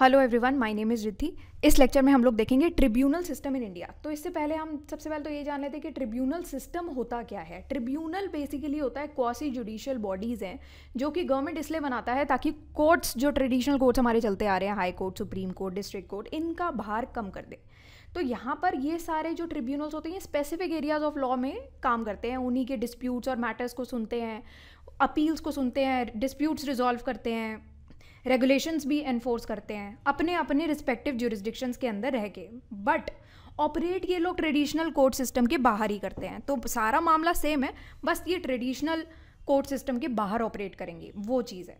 hello everyone my name is Riddhi इस lecture में हम लोग देखेंगे ट्रिब्यूनल सिस्टम इन इंडिया तो इससे पहले हम सबसे पहले तो ये जान लेते हैं कि ट्रिब्यूनल सिस्टम होता क्या है ट्रिब्यूनल बेसिकली होता है क्वासी जुडिशियल बॉडीज़ हैं जो कि गवर्नमेंट इसलिए बनाता है ताकि कोर्ट्स जो ट्रेडिशनल कोर्ट्स हमारे चलते आ रहे हैं high court supreme court district court इनका भार कम कर दे तो यहाँ पर ये सारे जो ट्रिब्यूनल्स होते हैं स्पेसिफिक एरियाज ऑफ लॉ में काम करते हैं उन्हीं के डिस्प्यूट्स और मैटर्स को सुनते हैं अपील्स को सुनते हैं डिस्प्यूट्स रिजॉल्व करते हैं रेगुलेशंस भी एनफोर्स करते हैं अपने अपने रिस्पेक्टिव जुरिस्डिक्शंस के अंदर रह के बट ऑपरेट ये लोग ट्रेडिशनल कोर्ट सिस्टम के बाहर ही करते हैं तो सारा मामला सेम है बस ये ट्रेडिशनल कोर्ट सिस्टम के बाहर ऑपरेट करेंगे वो चीज़ है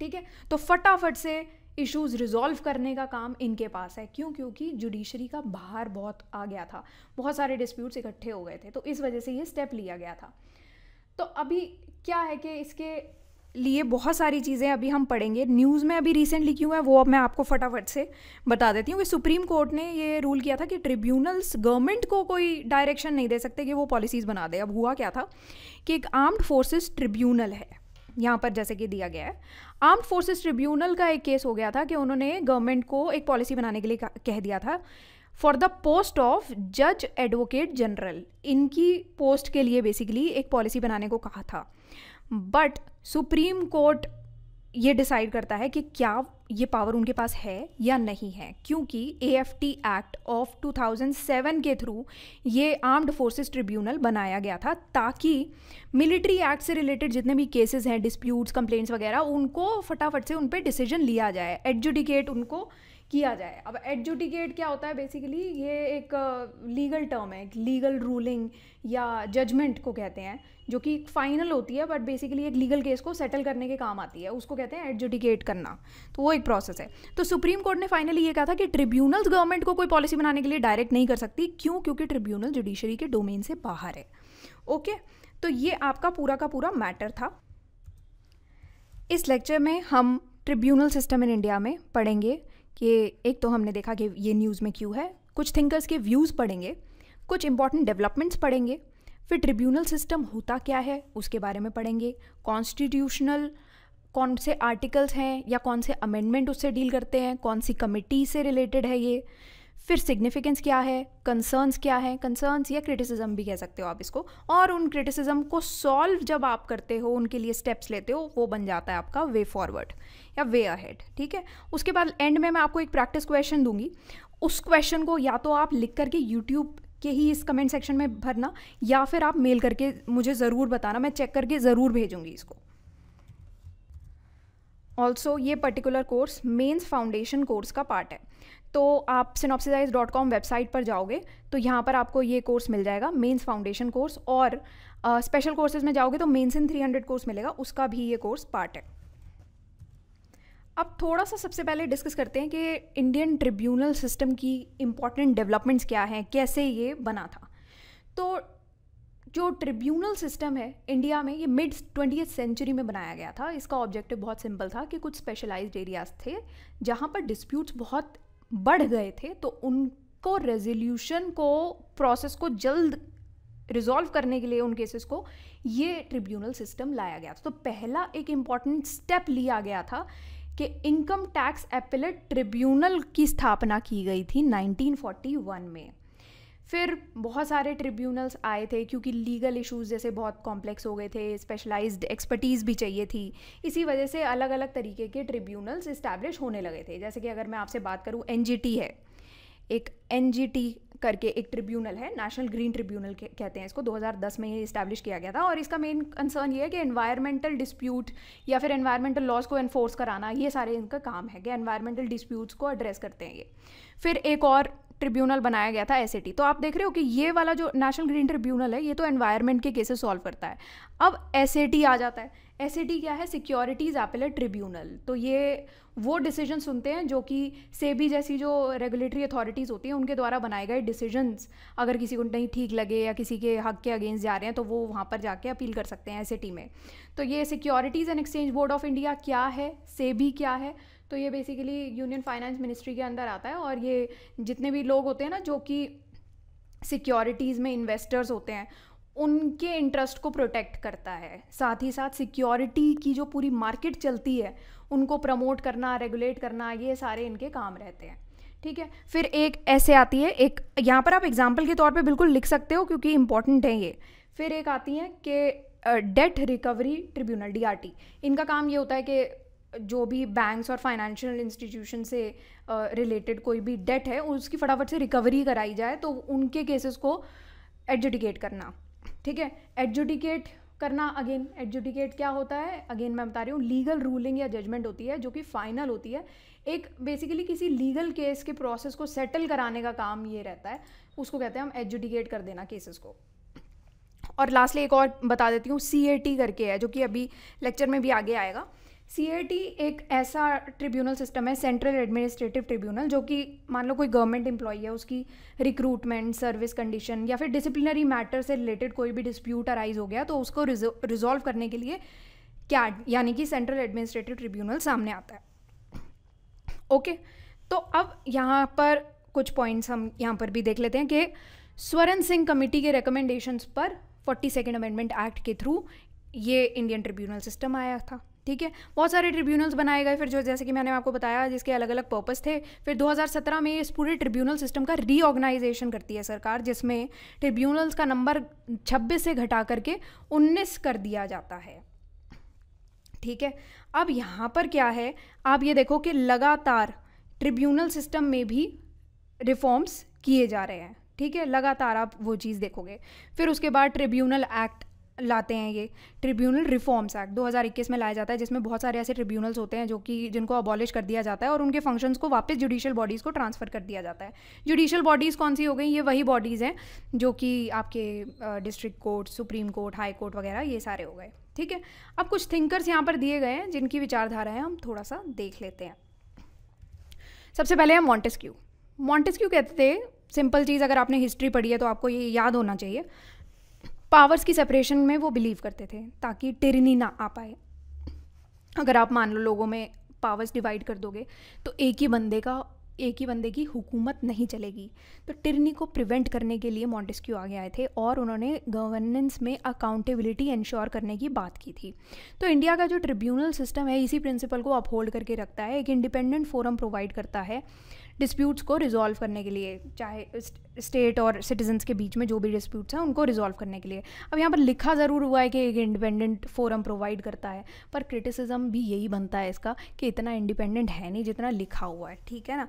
ठीक है तो फटाफट से इश्यूज रिजॉल्व करने का काम इनके पास है क्यों क्योंकि जुडिशरी का बाहर बहुत आ गया था बहुत सारे डिस्प्यूट्स इकट्ठे हो गए थे तो इस वजह से ये स्टेप लिया गया था तो अभी क्या है कि इसके लिए बहुत सारी चीज़ें अभी हम पढ़ेंगे न्यूज़ में अभी रिसेंटली क्यों है वो अब मैं आपको फटाफट से बता देती हूँ कि सुप्रीम कोर्ट ने ये रूल किया था कि ट्रिब्यूनल्स गवर्नमेंट को कोई डायरेक्शन नहीं दे सकते कि वो पॉलिसीज़ बना दे अब हुआ क्या था कि एक आर्म्ड फोर्सेस ट्रिब्यूनल है यहाँ पर जैसे कि दिया गया है आर्म्ड फोर्सेस ट्रिब्यूनल का एक केस हो गया था कि उन्होंने गवर्नमेंट को एक पॉलिसी बनाने के लिए कह दिया था फॉर द पोस्ट ऑफ जज एडवोकेट जनरल इनकी पोस्ट के लिए बेसिकली एक पॉलिसी बनाने को कहा था बट सुप्रीम कोर्ट ये डिसाइड करता है कि क्या ये पावर उनके पास है या नहीं है क्योंकि A F T act of 2007 के थ्रू ये आर्म्ड फोर्सेस ट्रिब्यूनल बनाया गया था ताकि मिलिट्री एक्ट से रिलेटेड जितने भी केसेस हैं डिस्प्यूट्स कंप्लेंट्स वगैरह उनको फटाफट से उन पर डिसीजन लिया जाए एडजुडिकेट उनको किया जाए अब एडजुडिकेट क्या होता है बेसिकली ये एक लीगल टर्म है एक लीगल रूलिंग या जजमेंट को कहते हैं जो कि फाइनल होती है बट बेसिकली एक लीगल केस को सेटल करने के काम आती है उसको कहते हैं एडजुडिकेट करना तो वो एक प्रोसेस है तो सुप्रीम कोर्ट ने फाइनली ये कहा था कि ट्रिब्यूनल्स गवर्नमेंट को कोई पॉलिसी बनाने के लिए डायरेक्ट नहीं कर सकती क्यों क्योंकि ट्रिब्यूनल जुडिशरी के डोमेन से बाहर है ओके तो ये आपका पूरा का पूरा मैटर था इस लेक्चर में हम ट्रिब्यूनल सिस्टम इन इंडिया में पढ़ेंगे कि एक तो हमने देखा कि ये न्यूज़ में क्यों है कुछ थिंकर्स के व्यूज़ पढ़ेंगे कुछ इंपॉर्टेंट डेवलपमेंट्स पढ़ेंगे फिर ट्रिब्यूनल सिस्टम होता क्या है उसके बारे में पढ़ेंगे कॉन्स्टिट्यूशनल कौन से आर्टिकल्स हैं या कौन से अमेंडमेंट उससे डील करते हैं कौन सी कमिटी से रिलेटेड है ये फिर सिग्निफिकेंस क्या है कंसर्न्स क्या है कंसर्न्स या क्रिटिसिज्म भी कह सकते हो आप इसको और उन क्रिटिसिज्म को सॉल्व जब आप करते हो उनके लिए स्टेप्स लेते हो वो बन जाता है आपका वे फॉरवर्ड या वे अहेड ठीक है उसके बाद एंड में मैं आपको एक प्रैक्टिस क्वेश्चन दूंगी उस क्वेश्चन को या तो आप लिख करके यूट्यूब के ही इस कमेंट सेक्शन में भरना या फिर आप मेल करके मुझे ज़रूर बताना मैं चेक करके ज़रूर भेजूंगी इसको ऑल्सो ये particular course mains foundation course का पार्ट है तो आप सिनॉप्सिसाइज डॉट कॉम वेबसाइट पर जाओगे तो यहाँ पर आपको ये कोर्स मिल जाएगा मेन्स फाउंडेशन कोर्स और स्पेशल uh, कोर्सेज में जाओगे तो मेन्स इन 300 कोर्स मिलेगा उसका भी ये कोर्स पार्ट है अब थोड़ा सा सबसे पहले डिस्कस करते हैं कि इंडियन ट्रिब्यूनल सिस्टम की इम्पॉर्टेंट डेवलपमेंट्स क्या हैं कैसे ये बना था तो जो ट्रिब्यूनल सिस्टम है इंडिया में ये मिड ट्वेंटी सेंचुरी में बनाया गया था इसका ऑब्जेक्टिव बहुत सिंपल था कि कुछ स्पेशलाइज्ड एरियाज थे जहाँ पर डिस्प्यूट्स बहुत बढ़ गए थे तो उनको रेजोल्यूशन को प्रोसेस को जल्द रिजॉल्व करने के लिए उन केसेस को ये ट्रिब्यूनल सिस्टम लाया गया था तो पहला एक इम्पॉर्टेंट स्टेप लिया गया था कि इनकम टैक्स एपिलेट ट्रिब्यूनल की स्थापना की गई थी 1941 में फिर बहुत सारे ट्रिब्यूनल्स आए थे क्योंकि लीगल इश्यूज जैसे बहुत कॉम्प्लेक्स हो गए थे स्पेशलाइज्ड एक्सपर्टीज़ भी चाहिए थी इसी वजह से अलग अलग तरीके के ट्रिब्यूनल्स इस्टेब्लिश होने लगे थे जैसे कि अगर मैं आपसे बात करूँ एन है एक एन करके एक ट्रिब्यूनल है नेशनल ग्रीन ट्रिब्यूनल कहते हैं इसको 2010 में ये इस्टेब्लिश किया गया था और इसका मेन कंसर्न ये है कि एनवायरमेंटल डिस्प्यूट या फिर एनवायरमेंटल लॉज को एनफोर्स कराना ये सारे इनका काम है कि एनवायरमेंटल डिस्प्यूट्स को एड्रेस करते हैं ये फिर एक और ट्रिब्यूनल बनाया गया था एस तो आप देख रहे हो कि ये वाला जो नेशनल ग्रीन ट्रिब्यूनल है ये तो एनवायरमेंट के केसेस सॉल्व करता है अब एस आ जाता है एस क्या है सिक्योरिटीज़ एपेलेट ट्रिब्यूनल तो ये वो डिसीजन सुनते हैं जो कि सेबी जैसी जो रेगुलेटरी अथॉरिटीज़ होती हैं उनके द्वारा बनाए गए डिसीजंस अगर किसी को नहीं ठीक लगे या किसी के हक के अगेंस्ट जा रहे हैं तो वो वहाँ पर जाके अपील कर सकते हैं एस में तो ये securities and exchange board of India क्या है सेबी क्या है तो ये बेसिकली यूनियन फाइनेंस मिनिस्ट्री के अंदर आता है और ये जितने भी लोग होते हैं ना जो कि सिक्योरिटीज़ में इन्वेस्टर्स होते हैं उनके इंटरेस्ट को प्रोटेक्ट करता है साथ ही साथ सिक्योरिटी की जो पूरी मार्केट चलती है उनको प्रमोट करना रेगुलेट करना ये सारे इनके काम रहते हैं ठीक है फिर एक ऐसे आती है एक यहाँ पर आप एग्जाम्पल के तौर पे बिल्कुल लिख सकते हो क्योंकि इंपॉर्टेंट है ये फिर एक आती है कि डेट रिकवरी ट्रिब्यूनल डी इनका काम ये होता है कि जो भी बैंक्स और फाइनेंशियल इंस्टीट्यूशन से रिलेटेड uh, कोई भी डेट है उसकी फटाफट से रिकवरी कराई जाए तो उनके केसेस को एडजुडिकेट करना ठीक है एडजुडिकेट करना अगेन एडजुडिकेट क्या होता है अगेन मैं बता रही हूँ लीगल रूलिंग या जजमेंट होती है जो कि फाइनल होती है एक बेसिकली किसी लीगल केस के प्रोसेस को सेटल कराने का काम ये रहता है उसको कहते हैं हम एडजुडिकेट कर देना केसेस को और लास्टली एक और बता देती हूँ सी करके है जो कि अभी लेक्चर में भी आगे आएगा सी एक ऐसा ट्रिब्यूनल सिस्टम है सेंट्रल एडमिनिस्ट्रेटिव ट्रिब्यूनल जो कि मान लो कोई गवर्नमेंट एम्प्लॉई है उसकी रिक्रूटमेंट सर्विस कंडीशन या फिर डिसिप्लिनरी मैटर से रिलेटेड कोई भी डिस्प्यूट अराइज हो गया तो उसको रिजॉल्व करने के लिए क्या यानी कि सेंट्रल एडमिनिस्ट्रेटिव ट्रिब्यूनल सामने आता है ओके तो अब यहाँ पर कुछ पॉइंट्स हम यहाँ पर भी देख लेते हैं कि स्वरण सिंह कमेटी के रिकमेंडेशंस पर फोर्टी सेकेंड अमेंडमेंट एक्ट के थ्रू ये इंडियन ट्रिब्यूनल सिस्टम आया था ठीक है बहुत सारे ट्रिब्यूनल्स बनाए गए फिर जो जैसे कि मैंने आपको बताया जिसके अलग अलग पर्पज थे फिर 2017 में इस पूरे ट्रिब्यूनल सिस्टम का रीऑर्गनाइजेशन करती है सरकार जिसमें ट्रिब्यूनल्स का नंबर 26 से घटा करके 19 कर दिया जाता है ठीक है अब यहाँ पर क्या है आप ये देखो कि लगातार ट्रिब्यूनल सिस्टम में भी रिफॉर्म्स किए जा रहे हैं ठीक है लगातार आप वो चीज़ देखोगे फिर उसके बाद ट्रिब्यूनल एक्ट लाते हैं ये ट्रिब्यूनल रिफॉर्म्स एक्ट 2021 में लाया जाता है जिसमें बहुत सारे ऐसे ट्रिब्यूनल्स होते हैं जो कि जिनको अबॉलिश कर दिया जाता है और उनके फंक्शंस को वापस जुडिशियल बॉडीज़ को ट्रांसफ़र कर दिया जाता है जुडिशियल बॉडीज़ कौन सी हो गई ये वही बॉडीज़ हैं जो कि आपके district court supreme court high court वगैरह ये सारे हो गए ठीक है अब कुछ थिंकर्स यहाँ पर दिए गए हैं जिनकी विचारधारा है हम थोड़ा सा देख लेते हैं सबसे पहले है मॉन्टेस्क्यू मॉन्टेस्क्यू कहते थे सिंपल चीज़ अगर आपने हिस्ट्री पढ़ी है तो आपको ये याद होना चाहिए पावर्स की सेपरेशन में वो बिलीव करते थे ताकि टेरिनी ना आ पाए अगर आप मान लो लोगों में पावर्स डिवाइड कर दोगे तो एक ही बंदे का एक ही बंदे की हुकूमत नहीं चलेगी तो टिरनी को प्रिवेंट करने के लिए मॉन्टेस्क्यू आगे आए थे और उन्होंने गवर्नेंस में अकाउंटेबिलिटी इंश्योर करने की बात की थी तो इंडिया का जो ट्रिब्यूनल सिस्टम है इसी प्रिंसिपल को अपहोल्ड करके रखता है एक इंडिपेंडेंट फोरम प्रोवाइड करता है डिस्प्यूट्स को रिजॉल्व करने के लिए चाहे स्टेट और सिटीजन्स के बीच में जो भी डिस्प्यूट्स हैं उनको रिजॉल्व करने के लिए अब यहाँ पर लिखा ज़रूर हुआ है कि एक इंडिपेंडेंट फोरम प्रोवाइड करता है पर क्रिटिसिज्म भी यही बनता है इसका कि इतना इंडिपेंडेंट है नहीं जितना लिखा हुआ है ठीक है ना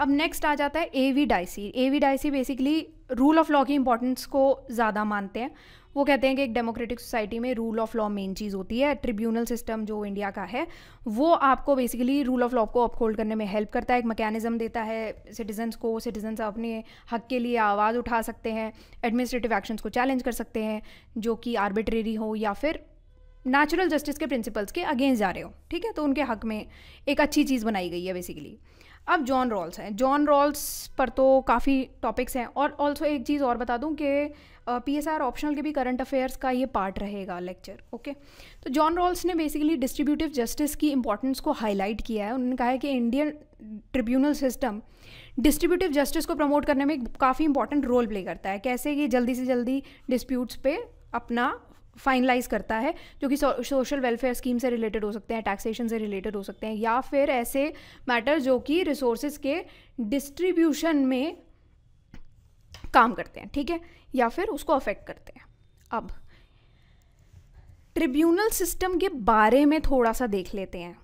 अब नेक्स्ट आ जाता है A V Dicey A V Dicey basically rule of law की इंपॉर्टेंस को ज़्यादा मानते हैं वो कहते हैं कि एक डेमोक्रेटिक सोसाइटी में रूल ऑफ लॉ मेन चीज़ होती है ट्रिब्यूनल सिस्टम जो इंडिया का है वो आपको बेसिकली रूल ऑफ लॉ को अपहोल्ड करने में हेल्प करता है एक मैकेनिज्म देता है सिटीजन्स को सिटीजन्स अपने हक के लिए आवाज़ उठा सकते हैं एडमिनिस्ट्रेटिव एक्शंस को चैलेंज कर सकते हैं जो कि आर्बिट्रेरी हो या फिर नेचुरल जस्टिस के प्रिंसिपल्स के अगेंस्ट जा रहे हो ठीक है तो उनके हक में एक अच्छी चीज़ बनाई गई है बेसिकली अब जॉन रॉल्स हैं जॉन रॉल्स पर तो काफ़ी टॉपिक्स हैं और ऑल्सो एक चीज़ और बता दूं कि पी एस आर ऑप्शनल के भी करंट अफेयर्स का ये पार्ट रहेगा लेक्चर ओके तो जॉन रॉल्स ने बेसिकली डिस्ट्रीब्यूटिव जस्टिस की इंपॉर्टेंस को हाईलाइट किया है उन्होंने कहा है कि Indian tribunal system distributive justice को प्रमोट करने में काफ़ी इंपॉर्टेंट रोल प्ले करता है कैसे ये जल्दी से जल्दी डिस्प्यूट्स पे अपना फाइनलाइज करता है जो कि सोशल वेलफेयर स्कीम से रिलेटेड हो सकते हैं टैक्सेशन से रिलेटेड हो सकते हैं या फिर ऐसे मैटर जो कि रिसोर्सेज के डिस्ट्रीब्यूशन में काम करते हैं ठीक है या फिर उसको अफेक्ट करते हैं अब ट्रिब्यूनल सिस्टम के बारे में थोड़ा सा देख लेते हैं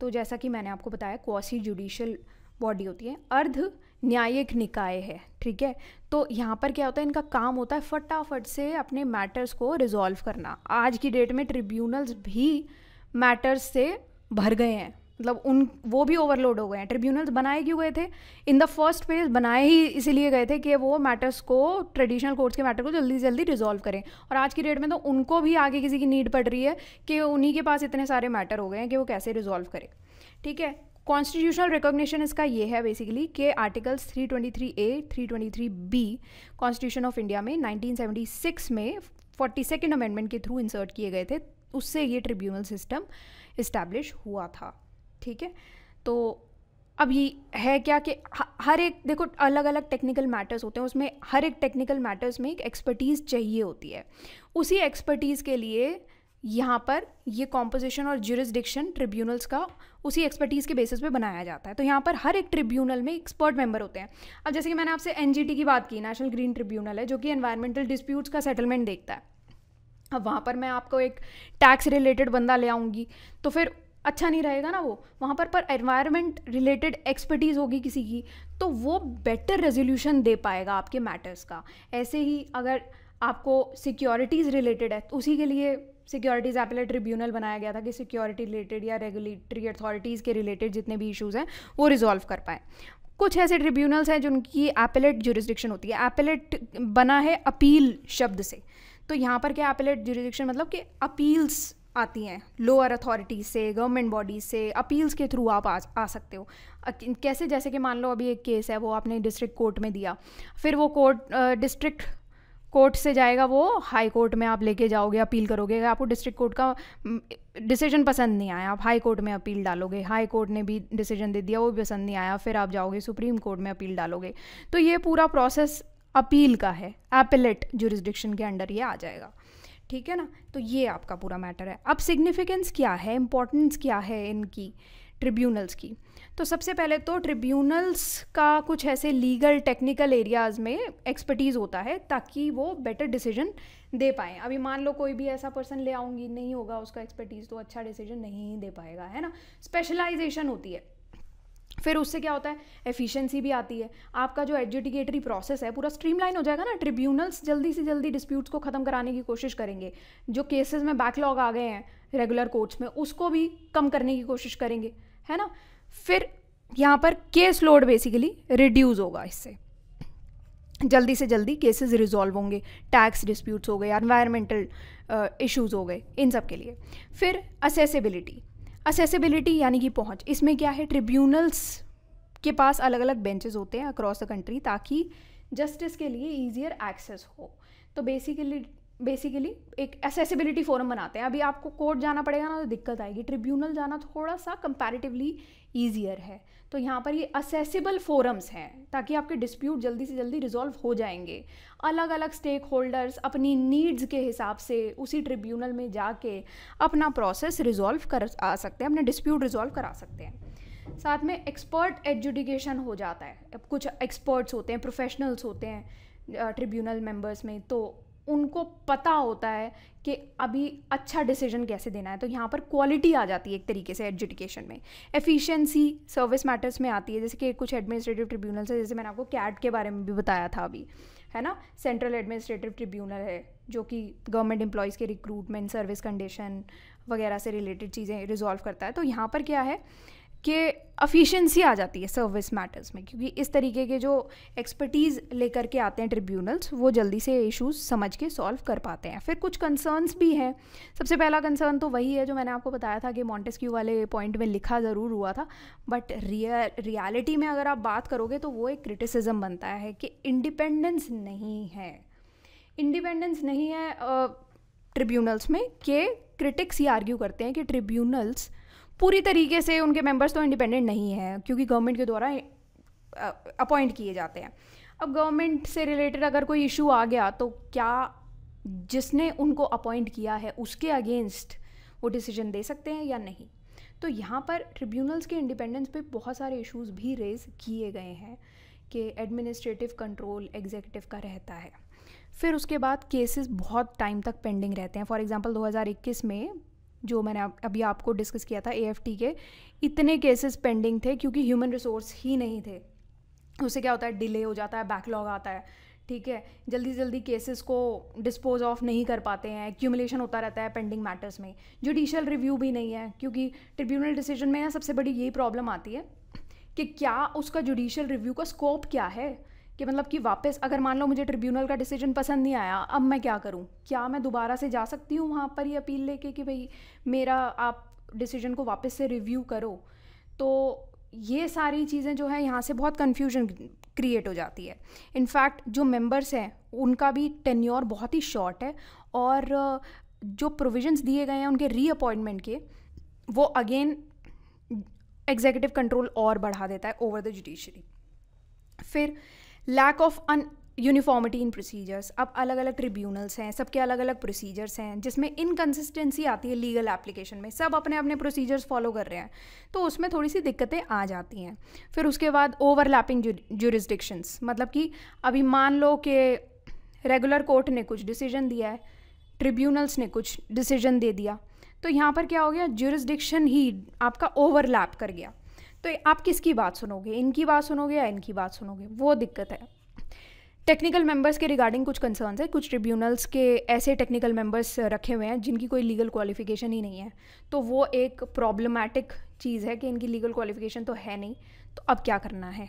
तो जैसा कि मैंने आपको बताया क्वासी जुडिशल बॉडी होती है अर्ध न्यायिक निकाय है ठीक है तो यहाँ पर क्या होता है इनका काम होता है फटाफट से अपने मैटर्स को रिजॉल्व करना आज की डेट में ट्रिब्यूनल्स भी मैटर्स से भर गए हैं मतलब उन वो भी ओवरलोड हो गए हैं ट्रिब्यूनल्स बनाए क्यों गए थे इन द फर्स्ट प्लेस बनाए ही इसीलिए गए थे कि वो मैटर्स को ट्रेडिशनल कोर्ट्स के मैटर को जल्दी से जल्दी रिजॉल्व करें और आज की डेट में तो उनको भी आगे किसी की नीड पड़ रही है कि उन्हीं के पास इतने सारे मैटर हो गए हैं कि वो कैसे रिजॉल्व करें ठीक है कॉन्स्टिट्यूशनल रिकॉग्निशन इसका ये है बेसिकली कि articles 323 A 323 B constitution of India में 1976 में फोर्टी सेकेंड अमेंडमेंट के थ्रू इंसर्ट किए गए थे उससे ये ट्रिब्यूनल सिस्टम इस्टेब्लिश हुआ था ठीक है तो अब ये है क्या कि हर एक देखो अलग अलग टेक्निकल मैटर्स होते हैं उसमें हर एक टेक्निकल मैटर्स में एक एक्सपर्टीज़ चाहिए होती है उसी एक्सपर्टीज़ के लिए यहाँ पर ये कॉम्पोजिशन और जुरिस्डिक्शन ट्रिब्यूनल्स का उसी एक्सपर्टीज़ के बेसिस पे बनाया जाता है तो यहाँ पर हर एक ट्रिब्यूनल में एक्सपर्ट मेंबर होते हैं अब जैसे कि मैंने आपसे एन की बात की नेशनल ग्रीन ट्रिब्यूनल है जो कि एन्वायरमेंटल डिस्प्यूट्स का सेटलमेंट देखता है अब वहाँ पर मैं आपको एक टैक्स रिलेटेड बंदा ले आऊँगी तो फिर अच्छा नहीं रहेगा ना वो वहाँ पर पर एनवायरनमेंट रिलेटेड एक्सपर्टीज़ होगी किसी की तो वो बेटर रेजोल्यूशन दे पाएगा आपके मैटर्स का ऐसे ही अगर आपको सिक्योरिटीज़ रिलेटेड है तो उसी के लिए सिक्योरिटीज़ एपलेट ट्रिब्यूनल बनाया गया था कि सिक्योरिटी रिलेटेड या रेगुलेटरी अथॉरिटीज़ के रिलेटेड जितने भी इशूज़ हैं वो रिजॉल्व कर पाए कुछ ऐसे ट्रिब्यूनल्स हैं जिनकी एपिलेट जुरिस्डिक्शन होती है एपिलेट बना है अपील शब्द से तो यहाँ पर क्या एपिलेट जुरिस्डिक्शन मतलब कि अपील्स आती हैं लोअर अथॉरिटीज से गवर्नमेंट बॉडीज से अपील्स के थ्रू आप आ, आ सकते हो कैसे जैसे कि मान लो अभी एक केस है वो आपने डिस्ट्रिक्ट कोर्ट में दिया फिर वो कोर्ट डिस्ट्रिक्ट कोर्ट से जाएगा वो हाई कोर्ट में आप लेके जाओगे अपील करोगे आपको डिस्ट्रिक्ट कोर्ट का डिसीजन पसंद नहीं आया आप हाई कोर्ट में अपील डालोगे हाई कोर्ट ने भी डिसीजन दे दिया वो भी पसंद नहीं आया फिर आप जाओगे सुप्रीम कोर्ट में अपील डालोगे तो ये पूरा प्रोसेस अपील का है एपिलेट जुरिस्डिक्शन के अंडर ये आ जाएगा ठीक है ना तो ये आपका पूरा मैटर है अब सिग्निफिकेंस क्या है इम्पोर्टेंस क्या है इनकी ट्रिब्यूनल्स की तो सबसे पहले तो ट्रिब्यूनल्स का कुछ ऐसे लीगल टेक्निकल एरियाज़ में एक्सपर्टीज़ होता है ताकि वो बेटर डिसीजन दे पाएँ अभी मान लो कोई भी ऐसा पर्सन ले आऊँगी नहीं होगा उसका एक्सपर्टीज़ तो अच्छा डिसीजन नहीं दे पाएगा है ना स्पेशलाइजेशन होती है फिर उससे क्या होता है एफिशिएंसी भी आती है आपका जो एडजुडिकेटरी प्रोसेस है पूरा स्ट्रीमलाइन हो जाएगा ना ट्रिब्यूनल्स जल्दी से जल्दी डिस्प्यूट्स को ख़त्म कराने की कोशिश करेंगे जो केसेस में बैकलॉग आ गए हैं रेगुलर कोर्ट्स में उसको भी कम करने की कोशिश करेंगे है ना फिर यहाँ पर केस लोड बेसिकली रिड्यूज़ होगा इससे जल्दी से जल्दी केसेस रिजॉल्व होंगे टैक्स डिस्प्यूट्स हो गए एनवायरमेंटल इश्यूज़ हो गए इन सब के लिए फिर असेसिबिलिटी असेसिबिलिटी यानी कि पहुंच इसमें क्या है ट्रिब्यूनल्स के पास अलग अलग बेंचेस होते हैं अक्रॉस द कंट्री ताकि जस्टिस के लिए ईजियर एक्सेस हो तो बेसिकली बेसिकली एक एसेसिबिलिटी फोरम बनाते हैं अभी आपको कोर्ट जाना पड़ेगा ना तो दिक्कत आएगी ट्रिब्यूनल जाना थोड़ा सा कंपैरेटिवली ईजियर है तो यहाँ पर ये असेसिबल फोरम्स हैं ताकि आपके डिस्प्यूट जल्दी से जल्दी रिजॉल्व हो जाएंगे अलग अलग स्टेक होल्डर्स अपनी नीड्स के हिसाब से उसी ट्रिब्यूनल में जाके अपना प्रोसेस रिजॉल्व कर आ सकते हैं अपने डिस्प्यूट रिजॉल्व करा सकते हैं साथ में एक्सपर्ट एजुडिकेशन हो जाता है अब कुछ एक्सपर्ट्स होते हैं प्रोफेशनल्स होते हैं ट्रिब्यूनल मेंबर्स में तो उनको पता होता है कि अभी अच्छा डिसीजन कैसे देना है तो यहाँ पर क्वालिटी आ जाती है एक तरीके से एजुकेशन में एफिशिएंसी सर्विस मैटर्स में आती है जैसे कि कुछ एडमिनिस्ट्रेटिव ट्रिब्यूनल्स है जैसे मैंने आपको कैट के बारे में भी बताया था अभी है ना सेंट्रल एडमिनिस्ट्रेटिव ट्रिब्यूनल है जो कि गवर्नमेंट एम्प्लॉयज़ के रिक्रूटमेंट सर्विस कंडीशन वगैरह से रिलेटेड चीज़ें रिजॉल्व करता है तो यहाँ पर क्या है कि अफिशेंसी आ जाती है सर्विस मैटर्स में क्योंकि इस तरीके के जो एक्सपर्टीज़ लेकर के आते हैं ट्रिब्यूनल्स वो जल्दी से इश्यूज समझ के सॉल्व कर पाते हैं फिर कुछ कंसर्न्स भी हैं सबसे पहला कंसर्न तो वही है जो मैंने आपको बताया था कि मॉन्टेस्क्यू वाले पॉइंट में लिखा ज़रूर हुआ था बट रियल रियलिटी में अगर आप बात करोगे तो वो एक क्रिटिसिज्म बनता है कि इंडिपेंडेंस नहीं है इंडिपेंडेंस नहीं है ट्रिब्यूनल्स में कि क्रिटिक्स ये आर्ग्यू करते हैं कि ट्रिब्यूनल्स uh, पूरी तरीके से उनके मेंबर्स तो इंडिपेंडेंट नहीं है क्योंकि गवर्नमेंट के द्वारा अपॉइंट किए जाते हैं अब गवर्नमेंट से रिलेटेड अगर कोई इशू आ गया तो क्या जिसने उनको अपॉइंट किया है उसके अगेंस्ट वो डिसीजन दे सकते हैं या नहीं तो यहाँ पर ट्रिब्यूनल्स के इंडिपेंडेंस पे बहुत सारे इश्यूज भी रेज किए गए हैं कि एडमिनिस्ट्रेटिव कंट्रोल एग्जीक्यूटिव का रहता है फिर उसके बाद केसेस बहुत टाइम तक पेंडिंग रहते हैं फॉर एग्जांपल 2021 में जो मैंने अभी आपको डिस्कस किया था ए के इतने केसेस पेंडिंग थे क्योंकि ह्यूमन रिसोर्स ही नहीं थे उससे क्या होता है डिले हो जाता है बैकलॉग आता है ठीक है जल्दी जल्दी केसेस को डिस्पोज ऑफ नहीं कर पाते हैं एक्यूमुलेशन होता रहता है पेंडिंग मैटर्स में जुडिशल रिव्यू भी नहीं है क्योंकि ट्रिब्यूनल डिसीजन में ना सबसे बड़ी यही प्रॉब्लम आती है कि क्या उसका जुडिशल रिव्यू का स्कोप क्या है कि मतलब कि वापस अगर मान लो मुझे ट्रिब्यूनल का डिसीजन पसंद नहीं आया अब मैं क्या करूँ क्या मैं दोबारा से जा सकती हूँ वहाँ पर ये अपील लेके कि भाई मेरा आप डिसीजन को वापस से रिव्यू करो तो ये सारी चीज़ें जो है यहाँ से बहुत कन्फ्यूजन क्रिएट हो जाती है इनफैक्ट जो मेंबर्स हैं उनका भी टेन्योर बहुत ही शॉर्ट है और जो प्रोविजंस दिए गए हैं उनके रीअपॉइंटमेंट के वो अगेन एग्जीक्यूटिव कंट्रोल और बढ़ा देता है ओवर द जुडिशरी फिर lack of an uniformity in procedures अब अलग अलग ट्रिब्यूनल्स हैं सबके अलग अलग प्रोसीजर्स हैं जिसमें इनकन्सिस्टेंसी आती है लीगल एप्लीकेशन में सब अपने अपने प्रोसीजर्स फॉलो कर रहे हैं तो उसमें थोड़ी सी दिक्कतें आ जाती हैं फिर उसके बाद ओवरलैपिंग जुरिस्डिक्शंस मतलब कि अभी मान लो कि रेगुलर कोर्ट ने कुछ डिसीजन दिया है ट्रिब्यूनल्स ने कुछ डिसीजन दे दिया तो यहाँ पर क्या हो गया जुरिस्डिक्शन ही आपका ओवरलैप कर गया तो आप किसकी बात सुनोगे इनकी बात सुनोगे या इनकी बात सुनोगे वो दिक्कत है टेक्निकल मेंबर्स के रिगार्डिंग कुछ कंसर्न्स है कुछ ट्रिब्यूनल्स के ऐसे टेक्निकल मेंबर्स रखे हुए हैं जिनकी कोई लीगल क्वालिफिकेशन ही नहीं है तो वो एक प्रॉब्लमैटिक चीज़ है कि इनकी लीगल क्वालिफिकेशन तो है नहीं तो अब क्या करना है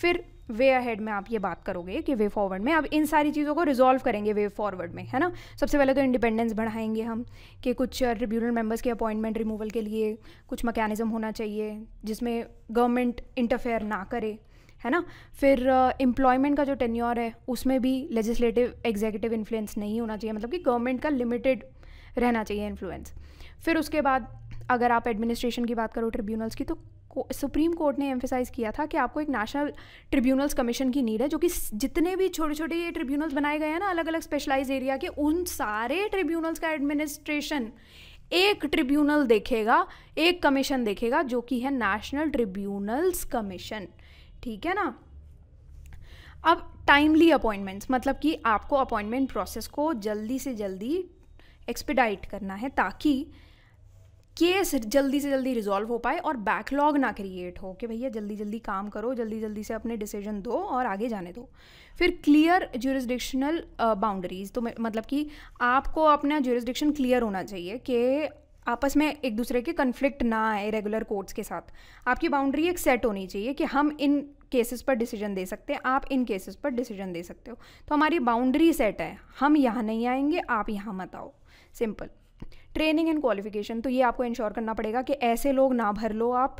फिर वे अहेड में आप ये बात करोगे कि वे फॉरवर्ड में अब इन सारी चीज़ों को रिजॉल्व करेंगे वे फॉरवर्ड में है ना सबसे पहले तो इंडिपेंडेंस बढ़ाएंगे हम कि कुछ ट्रिब्यूनल uh, मेंबर्स के अपॉइंटमेंट रिमूवल के लिए कुछ मैकेनिज़्म होना चाहिए जिसमें गवर्नमेंट इंटरफेयर ना करे है ना फिर एम्प्लॉयमेंट uh, का जो टेन्योर है उसमें भी लेजिस्लेटिव एग्जीक्यूटिव इन्फ्लुएंस नहीं होना चाहिए मतलब कि गवर्नमेंट का लिमिटेड रहना चाहिए इन्फ्लुएंस फिर उसके बाद अगर आप एडमिनिस्ट्रेशन की बात करो ट्रिब्यूनल्स की तो सुप्रीम कोर्ट ने एम्फेसाइज किया था कि आपको एक नेशनल ट्रिब्यूनल्स कमीशन की नीड है जो कि जितने भी छोटे छोटे ये ट्रिब्यूनल्स बनाए गए हैं ना अलग अलग स्पेशलाइज एरिया के उन सारे ट्रिब्यूनल्स का एडमिनिस्ट्रेशन एक ट्रिब्यूनल देखेगा एक कमीशन देखेगा जो कि है नेशनल ट्रिब्यूनल्स कमीशन ठीक है ना अब टाइमली अपॉइंटमेंट्स मतलब कि आपको अपॉइंटमेंट प्रोसेस को जल्दी से जल्दी एक्सपिडाइट करना है ताकि केस जल्दी से जल्दी रिजॉल्व हो पाए और बैकलॉग ना क्रिएट हो कि भैया जल्दी जल्दी काम करो जल्दी जल्दी से अपने डिसीजन दो और आगे जाने दो फिर क्लियर ज्यूरिस्डिक्शनल बाउंड्रीज तो मतलब कि आपको अपना ज्यूरिस्डिक्शन क्लियर होना चाहिए कि आपस में एक दूसरे के कन्फ्लिक्ट ना आए रेगुलर कोर्ट्स के साथ आपकी बाउंड्री एक सेट होनी चाहिए कि हम इन केसेस पर डिसीजन दे सकते हैं आप इन केसेस पर डिसीजन दे सकते हो तो हमारी बाउंड्री सेट है हम यहाँ नहीं आएंगे आप यहाँ मत आओ सिंपल ट्रेनिंग एंड क्वालिफिकेशन तो ये आपको इंश्योर करना पड़ेगा कि ऐसे लोग ना भर लो आप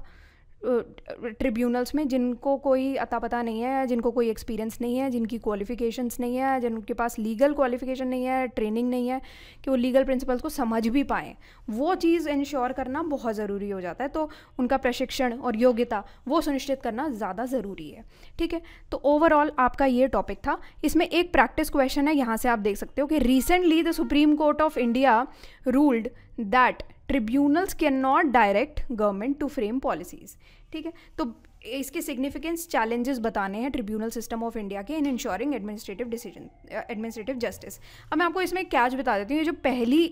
ट्रिब्यूनल्स में जिनको कोई अता पता नहीं है जिनको कोई एक्सपीरियंस नहीं है जिनकी क्वालिफिकेशंस नहीं है जिनके पास लीगल क्वालिफिकेशन नहीं है ट्रेनिंग नहीं है कि वो लीगल प्रिंसिपल्स को समझ भी पाएँ वो चीज़ इंश्योर करना बहुत ज़रूरी हो जाता है तो उनका प्रशिक्षण और योग्यता वो सुनिश्चित करना ज़्यादा ज़रूरी है ठीक है तो ओवरऑल आपका ये टॉपिक था इसमें एक प्रैक्टिस क्वेश्चन है यहाँ से आप देख सकते हो कि recently the supreme court of India ruled that tribunals can not direct government to frame policies ठीक है तो इसके सिग्निफिकेंस चैलेंजेस बताने हैं ट्रिब्यूनल सिस्टम ऑफ इंडिया के in ensuring administrative decision administrative justice अब मैं आपको इसमें कैच बता देती हूँ ये जो पहली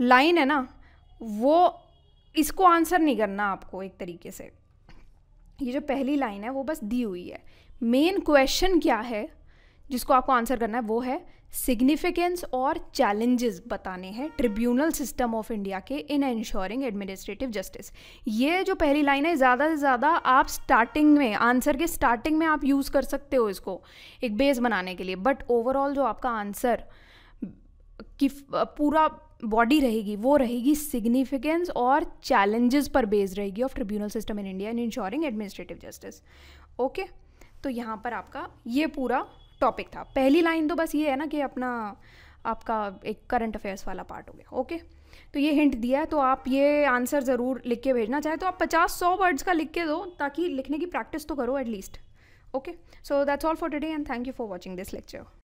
लाइन है ना वो इसको आंसर नहीं करना आपको एक तरीके से ये जो पहली लाइन है वो बस दी हुई है मेन क्वेश्चन क्या है जिसको आपको आंसर करना है वो है सिग्निफिकेंस और चैलेंजेस बताने हैं ट्रिब्यूनल सिस्टम ऑफ इंडिया के इन एंश्योरिंग एडमिनिस्ट्रेटिव जस्टिस ये जो पहली लाइन है ज़्यादा से ज़्यादा आप स्टार्टिंग में आंसर के स्टार्टिंग में आप यूज़ कर सकते हो इसको एक बेस बनाने के लिए बट ओवरऑल जो आपका आंसर की पूरा बॉडी रहेगी वो रहेगी सिग्निफिकेंस और चैलेंजेस पर बेस रहेगी of tribunal system in India in ensuring administrative justice okay तो यहाँ पर आपका ये पूरा टॉपिक था पहली लाइन तो बस ये है ना कि अपना आपका एक करंट अफेयर्स वाला पार्ट हो गया ओके तो ये हिंट दिया है तो आप ये आंसर ज़रूर लिख के भेजना चाहे तो आप पचास सौ वर्ड्स का लिख के दो ताकि लिखने की प्रैक्टिस तो करो at least okay so that's all for today and thank you for watching this lecture